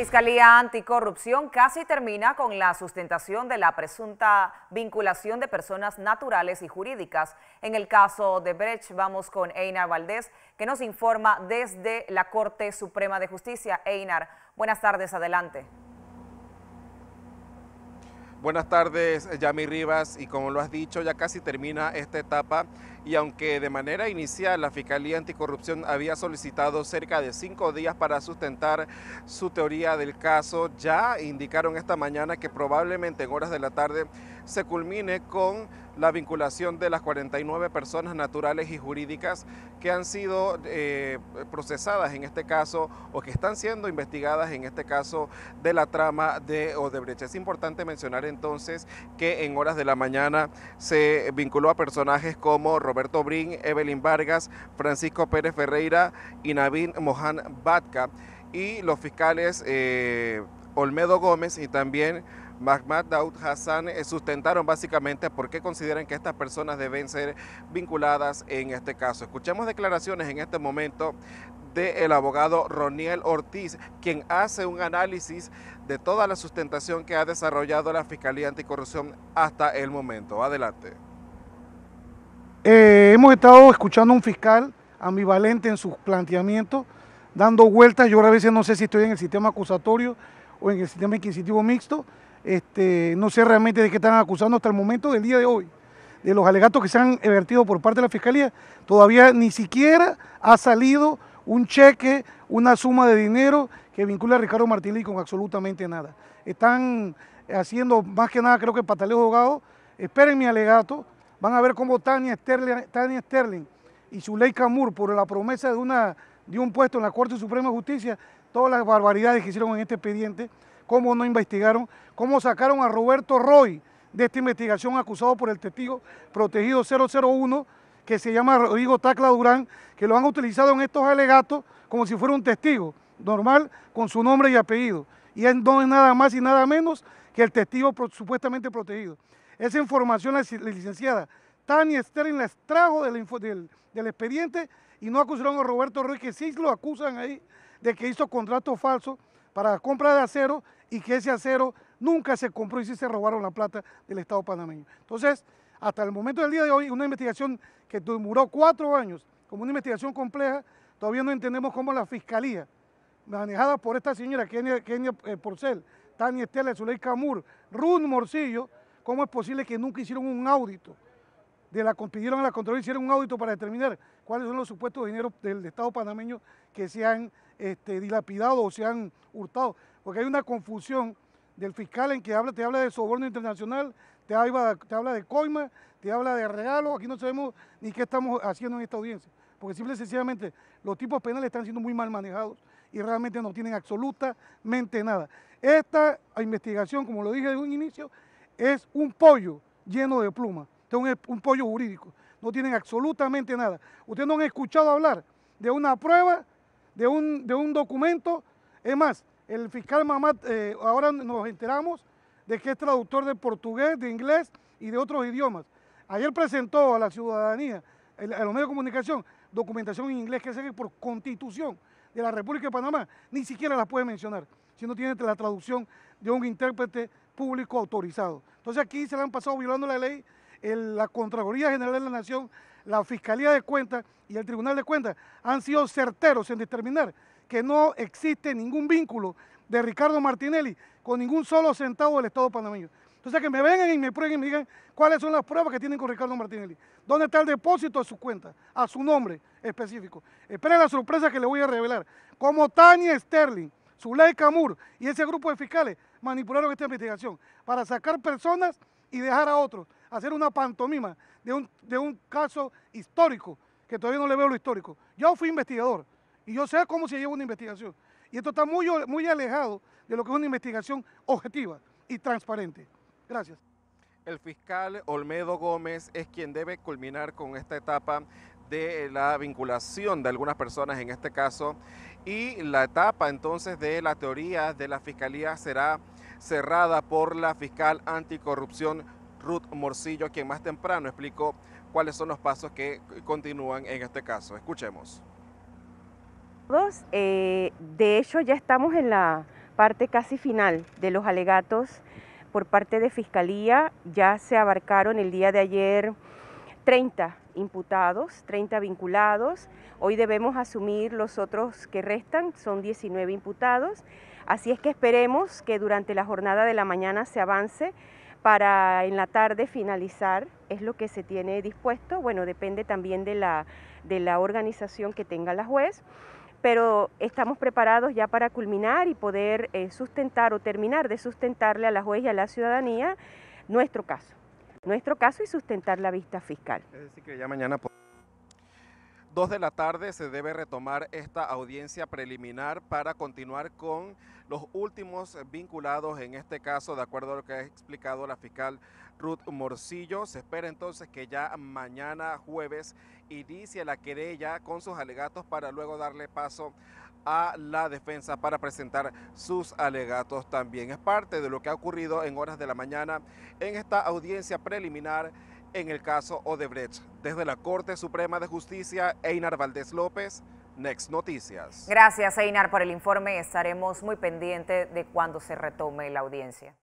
Fiscalía Anticorrupción casi termina con la sustentación de la presunta vinculación de personas naturales y jurídicas. En el caso de Brecht, vamos con Einar Valdés, que nos informa desde la Corte Suprema de Justicia. Einar, buenas tardes, adelante. Buenas tardes, Yami Rivas, y como lo has dicho, ya casi termina esta etapa y aunque de manera inicial la Fiscalía Anticorrupción había solicitado cerca de cinco días para sustentar su teoría del caso, ya indicaron esta mañana que probablemente en horas de la tarde se culmine con la vinculación de las 49 personas naturales y jurídicas que han sido eh, procesadas en este caso o que están siendo investigadas en este caso de la trama de Odebrecht. Es importante mencionar entonces que en horas de la mañana se vinculó a personajes como Roberto Brin, Evelyn Vargas, Francisco Pérez Ferreira y Navin Mohan Batka y los fiscales eh, Olmedo Gómez y también Mahmoud Daoud Hassan eh, sustentaron básicamente por qué consideran que estas personas deben ser vinculadas en este caso. Escuchemos declaraciones en este momento del abogado Roniel Ortiz, quien hace un análisis de toda la sustentación que ha desarrollado la Fiscalía Anticorrupción hasta el momento. Adelante. Eh, hemos estado escuchando a un fiscal ambivalente en sus planteamientos, dando vueltas. Yo a veces no sé si estoy en el sistema acusatorio o en el sistema inquisitivo mixto. Este, no sé realmente de qué están acusando hasta el momento del día de hoy. De los alegatos que se han vertido por parte de la Fiscalía, todavía ni siquiera ha salido un cheque, una suma de dinero que vincula a Ricardo Martínez con absolutamente nada. Están haciendo más que nada, creo que pataleo abogados Esperen mi alegato. Van a ver cómo Tania Sterling, Tania Sterling y Zuleika Moore, por la promesa de, una, de un puesto en la Corte Suprema de Justicia, todas las barbaridades que hicieron en este expediente, cómo no investigaron, cómo sacaron a Roberto Roy de esta investigación acusado por el testigo protegido 001, que se llama Rodrigo Tacla Durán, que lo han utilizado en estos alegatos como si fuera un testigo normal con su nombre y apellido. Y en no es nada más y nada menos que el testigo supuestamente protegido. Esa información la licenciada Tania Sterling la trajo del, del expediente y no acusaron a Roberto Roy, que sí lo acusan ahí de que hizo contrato falsos para la compra de acero y que ese acero nunca se compró y sí se robaron la plata del Estado panameño. Entonces, hasta el momento del día de hoy, una investigación que duró cuatro años, como una investigación compleja, todavía no entendemos cómo la Fiscalía, manejada por esta señora Kenia, eh, Porcel, Tania Estela, Zuley Camur, Ruth Morcillo, cómo es posible que nunca hicieron un audito de la, pidieron a la Contraloría, hicieron un audito para determinar cuáles son los supuestos dineros del Estado panameño que se han este, dilapidado o se han hurtado. Porque hay una confusión del fiscal en que habla, te habla de soborno internacional, te habla, te habla de coima, te habla de regalo, aquí no sabemos ni qué estamos haciendo en esta audiencia. Porque simple y sencillamente los tipos penales están siendo muy mal manejados y realmente no tienen absolutamente nada. Esta investigación, como lo dije de un inicio, es un pollo lleno de plumas. Este es un, pollo jurídico. No tienen absolutamente nada. Ustedes no han escuchado hablar de una prueba, de un, de un documento. Es más, el fiscal mamá eh, ahora nos enteramos de que es traductor de portugués, de inglés y de otros idiomas. Ayer presentó a la ciudadanía, a los medios de comunicación, documentación en inglés que se por constitución de la República de Panamá, ni siquiera la puede mencionar, si no tiene la traducción de un intérprete público autorizado. Entonces aquí se le han pasado violando la ley la Contraloría General de la Nación, la Fiscalía de Cuentas y el Tribunal de Cuentas han sido certeros en determinar que no existe ningún vínculo de Ricardo Martinelli con ningún solo centavo del Estado panameño. Entonces que me vengan y me prueben y me digan cuáles son las pruebas que tienen con Ricardo Martinelli. ¿Dónde está el depósito de su cuenta? A su nombre específico. Esperen la sorpresa que les voy a revelar. Como Tania Sterling, Zuley Camur y ese grupo de fiscales manipularon esta investigación para sacar personas y dejar a otros hacer una pantomima de un, caso histórico, que todavía no le veo lo histórico. Yo fui investigador y yo sé cómo se lleva una investigación. Y esto está muy, muy alejado de lo que es una investigación objetiva y transparente. Gracias. El fiscal Olmedo Gómez es quien debe culminar con esta etapa de la vinculación de algunas personas en este caso y la etapa entonces de la teoría de la fiscalía será cerrada por la fiscal anticorrupción Ruth Morcillo, quien más temprano explicó cuáles son los pasos que continúan en este caso. Escuchemos. Eh, de hecho, ya estamos en la parte casi final de los alegatos por parte de Fiscalía. Ya se abarcaron el día de ayer 30 imputados, 30 vinculados. Hoy debemos asumir los otros que restan, son 19 imputados. Así es que esperemos que durante la jornada de la mañana se avance para en la tarde finalizar, es lo que se tiene dispuesto, bueno, depende también de la, de la organización que tenga la juez, pero estamos preparados ya para culminar y poder eh, sustentar o terminar de sustentarle a la juez y a la ciudadanía nuestro caso, nuestro caso y sustentar la vista fiscal. que ya mañana Dos de la tarde se debe retomar esta audiencia preliminar para continuar con los últimos vinculados en este caso, de acuerdo a lo que ha explicado la fiscal Ruth Morcillo. Se espera entonces que ya mañana jueves inicie la querella con sus alegatos para luego darle paso a la defensa para presentar sus alegatos también. Es parte de lo que ha ocurrido en horas de la mañana en esta audiencia preliminar en el caso Odebrecht. Desde la Corte Suprema de Justicia, Einar Valdés López, Next Noticias. Gracias, Einar, por el informe. Estaremos muy pendientes de cuando se retome la audiencia.